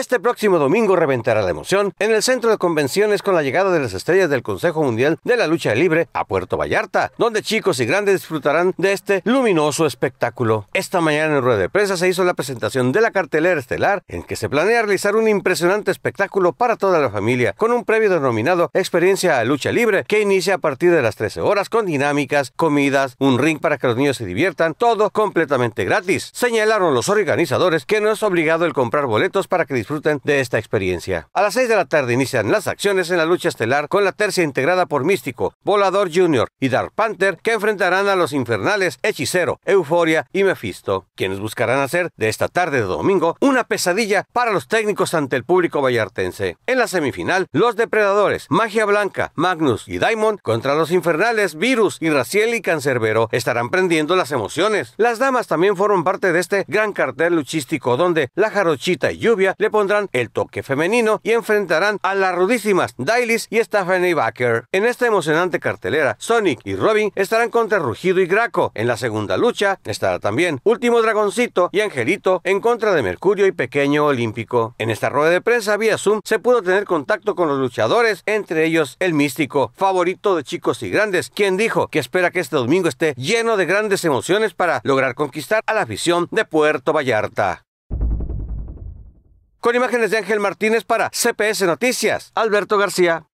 Este próximo domingo reventará la emoción en el centro de convenciones con la llegada de las estrellas del Consejo Mundial de la Lucha Libre a Puerto Vallarta, donde chicos y grandes disfrutarán de este luminoso espectáculo. Esta mañana en rueda de prensa se hizo la presentación de la cartelera estelar en que se planea realizar un impresionante espectáculo para toda la familia con un previo denominado Experiencia a Lucha Libre que inicia a partir de las 13 horas con dinámicas, comidas, un ring para que los niños se diviertan, todo completamente gratis. Señalaron los organizadores que no es obligado el comprar boletos para que disfruten de esta experiencia. A las 6 de la tarde inician las acciones en la lucha estelar con la tercia integrada por Místico, Volador Jr. y Dark Panther que enfrentarán a los infernales Hechicero, Euforia y Mephisto, quienes buscarán hacer de esta tarde de domingo una pesadilla para los técnicos ante el público vallartense. En la semifinal, los depredadores, Magia Blanca, Magnus y Daimon contra los infernales Virus y Raciel y Cancerbero estarán prendiendo las emociones. Las damas también forman parte de este gran cartel luchístico donde la jarochita y lluvia le pondrán el toque femenino y enfrentarán a las rudísimas Dailies y Stephanie Baker. En esta emocionante cartelera, Sonic y Robin estarán contra Rugido y Graco. En la segunda lucha estará también Último Dragoncito y Angelito en contra de Mercurio y Pequeño Olímpico. En esta rueda de prensa vía Zoom se pudo tener contacto con los luchadores, entre ellos el místico, favorito de chicos y grandes, quien dijo que espera que este domingo esté lleno de grandes emociones para lograr conquistar a la afición de Puerto Vallarta. Con imágenes de Ángel Martínez para CPS Noticias, Alberto García.